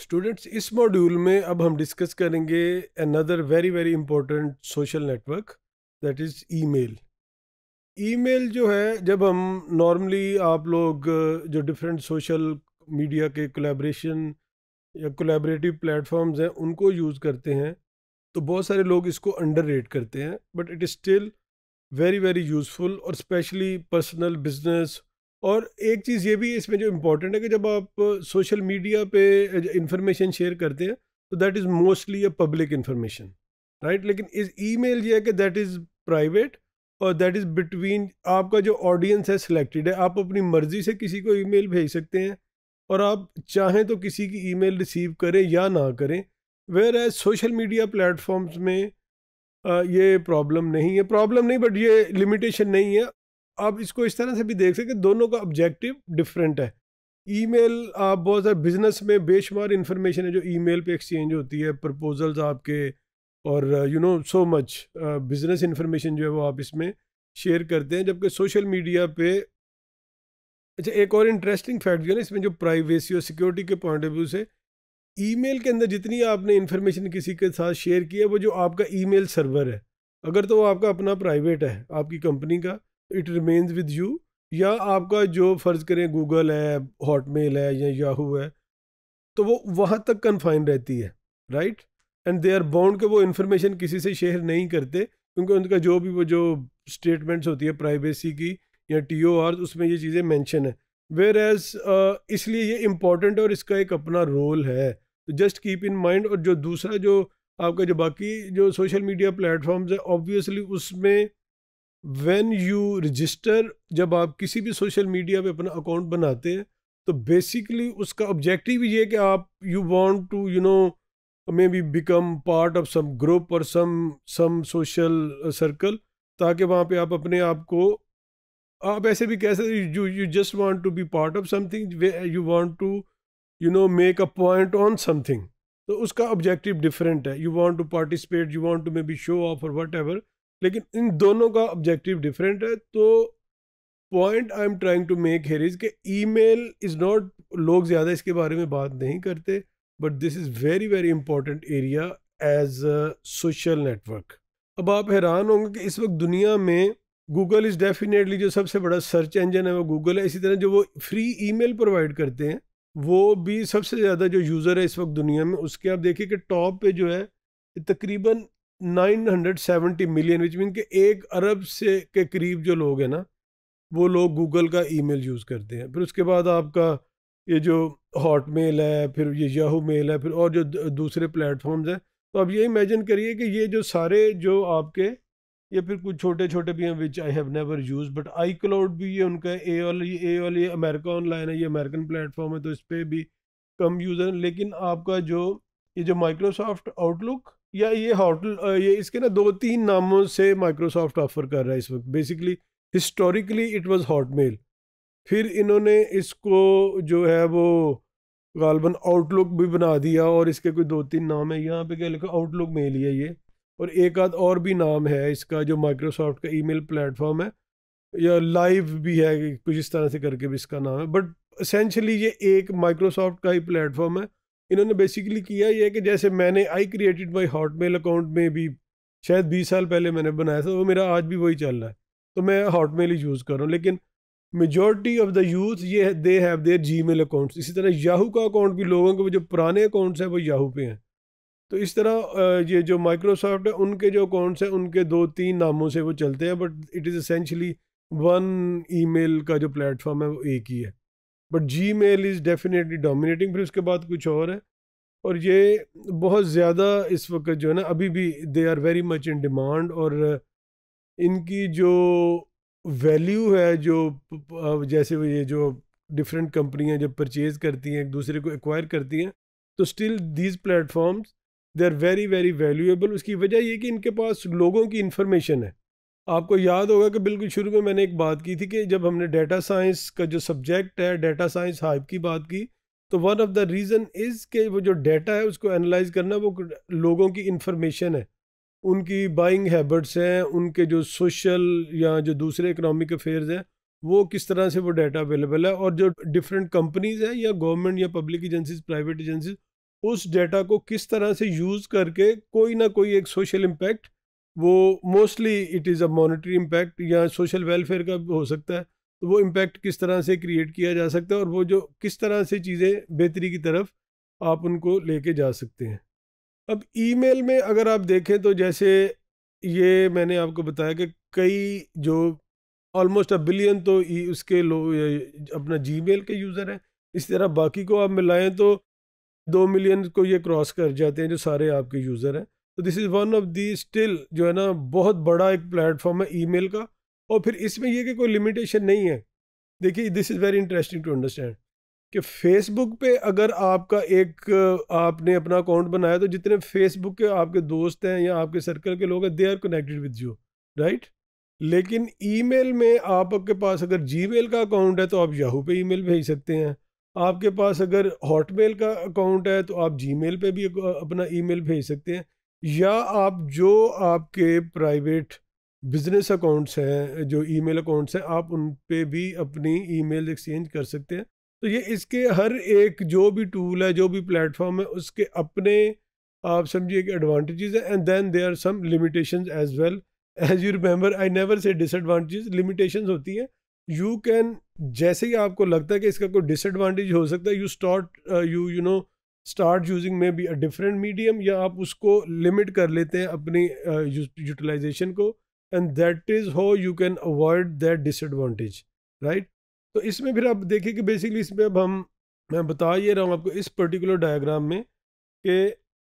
students इस module में अब हम डिस्कस करेंगे another very very important social network that is email email जो है जब हम नॉर्मली आप लोग जो डिफरेंट सोशल मीडिया के कोलेब्रेशन या कोलेबरेटिव प्लेटफॉर्म्स हैं उनको यूज़ करते हैं तो बहुत सारे लोग इसको अंडर करते हैं but it is still very very useful और स्पेशली पर्सनल बिजनेस और एक चीज़ ये भी इसमें जो इम्पोर्टेंट है कि जब आप सोशल मीडिया पे इंफॉर्मेशन शेयर करते हैं तो that is mostly a public information right लेकिन इस ईमेल ये है कि दैट इज़ प्राइवेट और दैट इज़ बिटवीन आपका जो ऑडियंस है सिलेक्टेड है आप अपनी मर्ज़ी से किसी को ईमेल भेज सकते हैं और आप चाहें तो किसी की ईमेल रिसीव करें या ना करें whereas social media platforms में आ, ये प्रॉब्लम नहीं है प्रॉब्लम नहीं बट ये लिमिटेशन नहीं है आप इसको इस तरह से भी देख सकते दोनों का ऑब्जेक्टिव डिफरेंट है ईमेल आप बहुत सारे बिजनेस में बेशुमार इन्फॉर्मेशन है जो ईमेल पे एक्सचेंज होती है प्रपोजल्स आपके और you know so much business information जो है वो आप इसमें शेयर करते हैं जबकि सोशल मीडिया पे अच्छा एक और इंटरेस्टिंग फैक्ट जो है ना इसमें जो प्राइवेसी और सिक्योरिटी के पॉइंट ऑफ व्यू से ईमेल के अंदर जितनी आपने इन्फॉर्मेशन किसी के साथ शेयर की है वो जो आपका ईमेल सर्वर है अगर तो वो आपका अपना प्राइवेट है आपकी कंपनी का इट रिमेन्स विद यू या आपका जो फ़र्ज़ करें गूगल है हॉटमेल है या याहू है तो वो वहाँ तक कन्फाइन रहती है right and they are bound के वो इन्फॉर्मेशन किसी से शेयर नहीं करते क्योंकि उनका जो भी वो जो स्टेटमेंट्स होती है प्राइवेसी की या टी ओ आर उसमें ये चीज़ें मैंशन है वेर एज इसलिए ये इम्पॉर्टेंट और इसका एक अपना रोल है तो जस्ट कीप इन माइंड और जो दूसरा जो आपका जो बाकी जो सोशल मीडिया प्लेटफॉर्म्स है ऑब्वियसली उसमें व्हेन यू रजिस्टर जब आप किसी भी सोशल मीडिया पे अपना अकाउंट बनाते हैं तो बेसिकली उसका ऑब्जेक्टिव ये है कि आप you want to you know maybe become part of some group और सम सम सोशल सर्कल ताकि वहाँ पे आप अपने आप को आप ऐसे भी कह सकते you you just want to be part of something you want to you know make a point on something तो उसका ऑब्जेक्टिव डिफरेंट है you want to participate you want to maybe show off और whatever लेकिन इन दोनों का objective different है तो point I am trying to make here is के मेल इज़ नॉट लोग ज़्यादा इसके बारे में बात नहीं करते but this is very very important area as social network अब आप हैरान होंगे कि इस वक्त दुनिया में गूगल इज़ डेफिनेटली जो सबसे बड़ा सर्च इंजन है वो गूगल है इसी तरह जो वो फ्री मेल प्रोवाइड करते हैं वो भी सबसे ज़्यादा जो यूज़र है इस वक्त दुनिया में उसके आप देखिए कि टॉप पे जो है तकरीबन 970 मिलियन विच मीन के एक अरब से के करीब जो लोग हैं ना वो लोग गूगल का ईमेल यूज़ करते हैं फिर उसके बाद आपका ये जो हॉट मेल है फिर ये याहू मेल है फिर और जो दूसरे प्लेटफॉर्म्स हैं तो आप ये इमेजिन करिए कि ये जो सारे जो आपके ये फिर कुछ छोटे छोटे भी हैं which I have never use but iCloud भी ये उनका ए ऑल ए ऑल ये अमेरिका ऑनलाइन है ये अमेरिकन प्लेटफॉर्म है तो इस पर भी कम यूज़र लेकिन आपका जो ये जो माइक्रोसॉफ्ट आउटलुक या ये होटल ये इसके ना दो तीन नामों से माइक्रोसॉफ्ट ऑफर कर रहा है इस वक्त basically historically it was Hotmail फिर इन्होंने इसको जो है वो गालबन आउटलुक भी बना दिया और इसके कोई दो तीन नाम है यहाँ पे क्या लिखा आउटलुक मेल ही है ये और एक आध और भी नाम है इसका जो माइक्रोसॉफ्ट का ईमेल प्लेटफॉर्म है या लाइव भी है कुछ इस तरह से करके भी इसका नाम है बट असेंशली ये एक माइक्रोसॉफ्ट का ही प्लेटफॉर्म है इन्होंने बेसिकली किया ये कि जैसे मैंने I created my Hotmail account में भी शायद बीस साल पहले मैंने बनाया था वो मेरा आज भी वही चल रहा है तो मैं हॉटमेल ही यूज़ कर रहा हूँ लेकिन मेजोरिटी ऑफ द यूथ ये they have their Gmail accounts इसी तरह याहू का अकाउंट भी लोगों के जो पुराने अकाउंट्स हैं वो याहू पे हैं तो इस तरह ये जो माइक्रोसॉफ्ट है उनके जो अकाउंट्स हैं उनके दो तीन नामों से वो चलते हैं but it is essentially one email का जो प्लेटफॉर्म है वो एक ही है but Gmail is definitely dominating फिर उसके बाद कुछ और है और ये बहुत ज़्यादा इस वक्त जो है ना अभी भी they are very much in demand और इनकी जो वैल्यू है जो जैसे वो ये जो डिफरेंट कंपनियां जब परचेज करती हैं एक दूसरे को एक्वायर करती हैं तो still these platforms they are very very valuable उसकी वजह यह कि इनके पास लोगों की इन्फॉर्मेशन है आपको याद होगा कि बिल्कुल शुरू में मैंने एक बात की थी कि जब हमने डेटा साइंस का जो सब्जेक्ट है डेटा साइंस हाइप की बात की तो one of the reason is के वो जो डेटा है उसको एनालाइज करना वो लोगों की इंफॉर्मेशन है उनकी बाइंग हैबिट्स हैं उनके जो सोशल या जो दूसरे इकनॉमिक अफेयर्स हैं वो किस तरह से वो डाटा अवेलेबल है और जो डिफरेंट कंपनीज हैं या गवर्नमेंट या पब्लिक एजेंसीज प्राइवेट एजेंसीज उस डाटा को किस तरह से यूज़ करके कोई ना कोई एक सोशल इम्पैक्ट वो mostly it is a monetary impact या सोशल वेलफेयर का हो सकता है तो वो इम्पैक्ट किस तरह से क्रिएट किया जा सकता है और वो जो किस तरह से चीज़ें बेहतरी की तरफ आप उनको लेके जा सकते हैं अब ईमेल में अगर आप देखें तो जैसे ये मैंने आपको बताया कि कई जो ऑलमोस्ट अ बिलियन तो उसके लोग अपना जीमेल के यूज़र हैं इस तरह बाकी को आप मिलाएं तो दो मिलियन को ये क्रॉस कर जाते हैं जो सारे आपके यूज़र हैं तो this is one of the still जो है ना बहुत बड़ा एक प्लेटफॉर्म है ईमेल का और फिर इसमें यह कि कोई लिमिटेशन नहीं है देखिए this is very interesting to understand कि फेसबुक पे अगर आपका एक आपने अपना अकाउंट बनाया तो जितने फेसबुक के आपके दोस्त हैं या आपके सर्कल के लोग हैं they are connected with you right लेकिन ईमेल में आपके पास अगर जीमेल का अकाउंट है तो आप याहू पे ईमेल भेज सकते हैं आपके पास अगर हॉटमेल का अकाउंट है तो आप जीमेल पे भी अपना ईमेल भेज सकते हैं या आप जो आपके प्राइवेट बिजनेस अकाउंट्स हैं जो ईमेल अकाउंट्स हैं आप उन पे भी अपनी ईमेल एक्सचेंज कर सकते हैं तो ये इसके हर एक जो भी टूल है जो भी प्लेटफॉर्म है उसके अपने आप समझिए कि एडवांटेजेस हैं and then they are some limitations as well as you remember I never say disadvantages limitations होती हैं यू कैन जैसे ही आपको लगता है कि इसका कोई डिसएडवांटेज हो सकता है you start you you know start using में भी डिफरेंट मीडियम या आप उसको लिमिट कर लेते हैं अपनी यूटिलाइजेशन को and that is how you can avoid that disadvantage right तो इसमें फिर आप देखिए कि बेसिकली इसमें अब हम मैं बता ये रहा हूँ आपको इस पर्टिकुलर डायग्राम में कि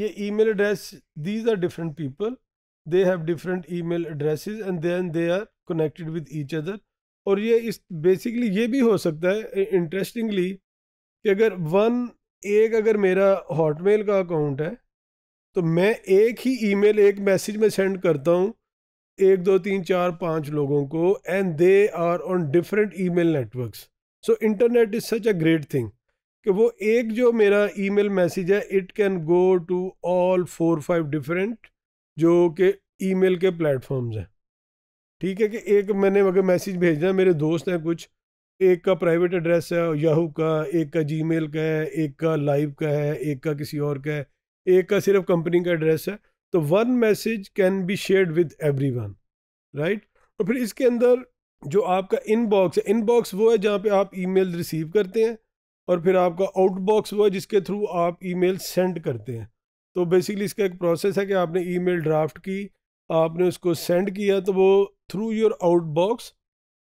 ये email address these are different people they have different email addresses and then they are connected with each other और ये इस बेसिकली ये भी हो सकता है इंटरेस्टिंगली कि अगर वन एक अगर मेरा हॉटमेल का अकाउंट है तो मैं एक ही ईमेल एक मैसेज में सेंड करता हूँ एक दो तीन चार पाँच लोगों को and they are on different email networks so internet is such a great thing कि वो एक जो मेरा ईमेल मैसेज है it can go to all four five different जो कि ईमेल के प्लेटफॉर्म्स हैं ठीक है कि एक मैंने अगर मैसेज भेजना है मेरे दोस्त हैं कुछ एक का प्राइवेट एड्रेस है याहू का एक का जी का है एक का लाइव का है एक का किसी और का है एक का सिर्फ कंपनी का एड्रेस है तो one message can be shared with everyone right और फिर इसके अंदर जो आपका इनबॉक्स है इनबॉक्स वो है जहाँ पे आप ईमेल रिसीव करते हैं और फिर आपका आउटबॉक्स वो है जिसके थ्रू आप ईमेल सेंड करते हैं तो बेसिकली इसका एक प्रोसेस है कि आपने ईमेल ड्राफ्ट की आपने उसको सेंड किया तो वो थ्रू योर आउटबॉक्स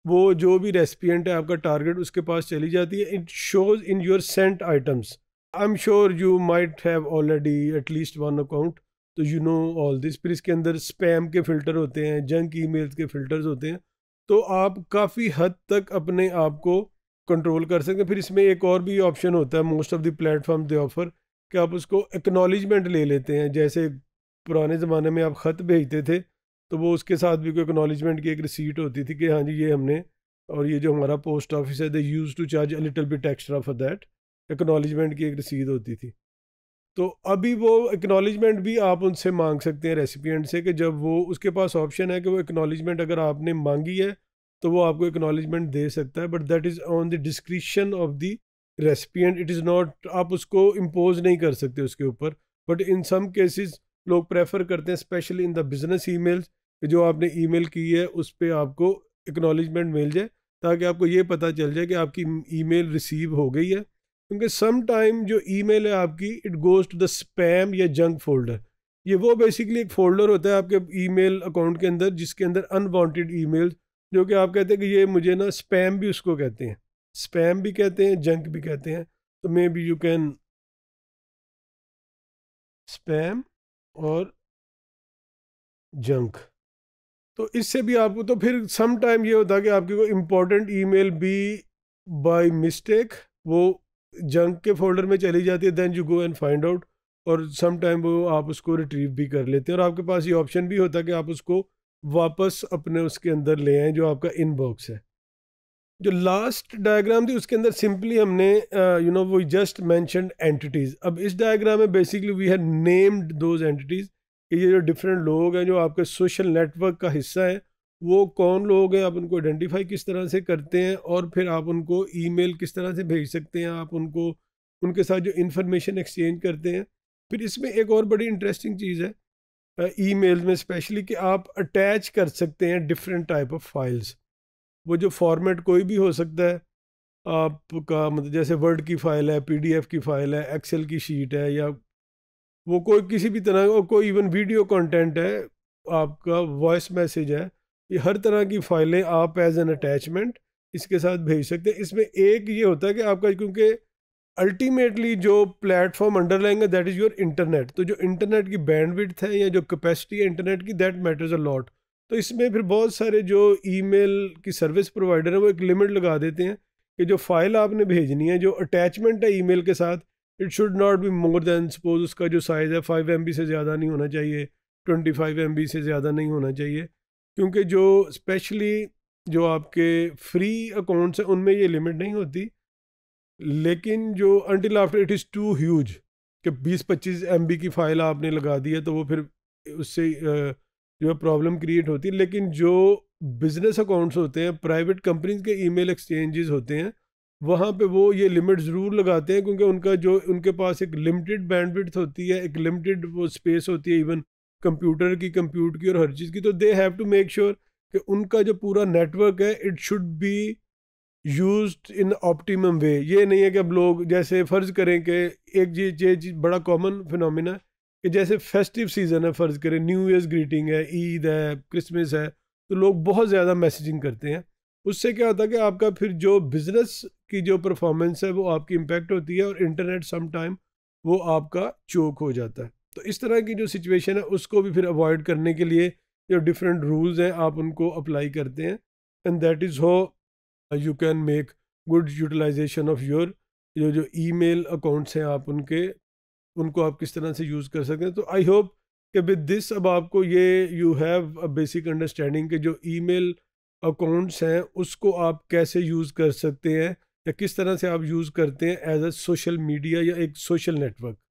वो जो भी रेसिपियंट है आपका टारगेट उसके पास चली जाती है it shows in your sent items I am sure you might have already at least one account तो यू नो ऑल दिस फिर इसके अंदर स्पैम के फ़िल्टर होते हैं जंक ई के फ़िल्टर्स होते हैं तो आप काफ़ी हद तक अपने आप को कंट्रोल कर सकते हैं फिर इसमें एक और भी ऑप्शन होता है most of the platform they offer कि आप उसको एक्नॉलेजमेंट ले लेते हैं जैसे पुराने ज़माने में आप ख़त भेजते थे तो वो उसके साथ भी कोई एक्नॉलेजमेंट की एक रिसीट होती थी कि हाँ जी ये हमने और ये जो हमारा पोस्ट ऑफिस है they use to charge a little bit extra for that acknowledgement की एक रसीद होती थी तो अभी वो एक्नॉलेजमेंट भी आप उनसे मांग सकते हैं रेसिपियंट से कि जब वो उसके पास ऑप्शन है कि वो एक्नॉलेजमेंट अगर आपने मांगी है तो वो आपको एक्नॉलेजमेंट दे सकता है but that is on the description of the recipient it is not आप उसको इम्पोज नहीं कर सकते उसके ऊपर बट इन सम केसेज़ लोग प्रेफर करते हैं specially in the business mails जो आपने ईमेल की है उस पर आपको एक्नॉलेजमेंट मिल जाए ताकि आपको ये पता चल जाए कि आपकी ईमेल रिसीव हो गई है क्योंकि सम टाइम जो ईमेल है आपकी it goes to the spam या जंक फोल्डर ये वो बेसिकली एक फोल्डर होता है आपके ईमेल अकाउंट के अंदर जिसके अंदर अनवांटेड ईमेल जो कि आप कहते हैं कि ये मुझे ना स्पैम भी उसको कहते हैं स्पैम भी कहते हैं जंक भी कहते हैं तो maybe you can spam और जंक तो इससे भी आपको तो फिर सम टाइम ये होता कि आपकी कोई इम्पोर्टेंट ईमेल भी बाय मिस्टेक वो जंक के फोल्डर में चली जाती है then you go and find out और सम टाइम वो आप उसको रिट्रीव भी कर लेते हैं और आपके पास ये ऑप्शन भी होता है कि आप उसको वापस अपने उसके अंदर ले आएँ जो आपका इनबॉक्स है जो लास्ट डायग्राम थी उसके अंदर सिंपली हमने यू uh, नो वो जस्ट मैंशन एंटिटीज़ अब इस डायग्राम में basically we have named those entities कि ये जो डिफरेंट लोग हैं जो आपके सोशल नेटवर्क का हिस्सा है वो कौन लोग हैं आप उनको आइडेंटिफाई किस तरह से करते हैं और फिर आप उनको ईमेल किस तरह से भेज सकते हैं आप उनको उनके साथ जो इन्फॉर्मेशन एक्सचेंज करते हैं फिर इसमें एक और बड़ी इंटरेस्टिंग चीज़ है ई uh, मेल में स्पेशली कि आप अटैच कर सकते हैं डिफरेंट टाइप ऑफ फाइल्स वो जो फॉर्मेट कोई भी हो सकता है आपका मतलब जैसे वर्ड की फ़ाइल है पीडीएफ की फ़ाइल है एक्सेल की शीट है या वो कोई किसी भी तरह और कोई इवन वीडियो कंटेंट है आपका वॉइस मैसेज है ये हर तरह की फ़ाइलें आप एज एन अटैचमेंट इसके साथ भेज सकते हैं इसमें एक ये होता है कि आपका क्योंकि अल्टीमेटली जो प्लेटफॉर्म अंडर लाएंगे दैट इज़ योर इंटरनेट तो जो इंटरनेट की बैंडविड्थ है या जो कैपेसिटी है इंटरनेट की दैट मैटर्स अ लॉट तो इसमें फिर बहुत सारे जो ईमेल की सर्विस प्रोवाइडर हैं वो एक लिमिट लगा देते हैं कि जो फाइल आपने भेजनी है जो अटैचमेंट है ईमेल के साथ it should not be more than suppose उसका जो साइज़ है फाइव एम से ज़्यादा नहीं होना चाहिए ट्वेंटी फाइव एम से ज़्यादा नहीं होना चाहिए क्योंकि जो स्पेशली जो आपके फ्री अकाउंट्स हैं उनमें ये लिमिट नहीं होती लेकिन जो until after it is too huge कि बीस पच्चीस एम की फ़ाइल आपने लगा दी है तो वो फिर उससे जो प्रॉब्लम क्रिएट होती है लेकिन जो बिजनेस अकाउंट्स होते हैं प्राइवेट कंपनीज के ईमेल एक्सचेंजेस होते हैं वहाँ पे वो ये लिमिट ज़रूर लगाते हैं क्योंकि उनका जो उनके पास एक लिमिटेड बैंडविड्थ होती है एक लिमिटेड वो स्पेस होती है इवन कंप्यूटर की कंप्यूट की और हर चीज़ की तो they have to make sure कि उनका जो पूरा नेटवर्क है it should be use in optimum way ये नहीं है कि अब लोग जैसे फ़र्ज़ करें कि एक चीज़ ये चीज़ बड़ा कॉमन फिनमिना है कि जैसे फेस्टिव सीज़न है फ़र्ज़ करें न्यू ईयर्स ग्रीटिंग है ईद है क्रिसमस है तो लोग बहुत ज़्यादा मैसेजिंग करते हैं उससे क्या होता है कि आपका फिर जो बिज़नेस की जो परफॉर्मेंस है वो आपकी इम्पेक्ट होती है और इंटरनेट सम टाइम वो आपका चोक हो जाता है तो इस तरह की जो सिचुएशन है उसको भी फिर अवॉइड करने के लिए जो डिफरेंट रूल्स हैं आप उनको अप्लाई करते हैं and that is how you can make good utilization of your जो जो ईमेल अकाउंट्स हैं आप उनके उनको आप किस तरह से यूज़ कर सकते हैं तो आई होप कि विद दिस अब आपको ये you have a basic understanding के जो ईमेल अकाउंट्स हैं उसको आप कैसे यूज़ कर सकते हैं या किस तरह से आप यूज़ करते हैं एज अ सोशल मीडिया या एक सोशल नेटवर्क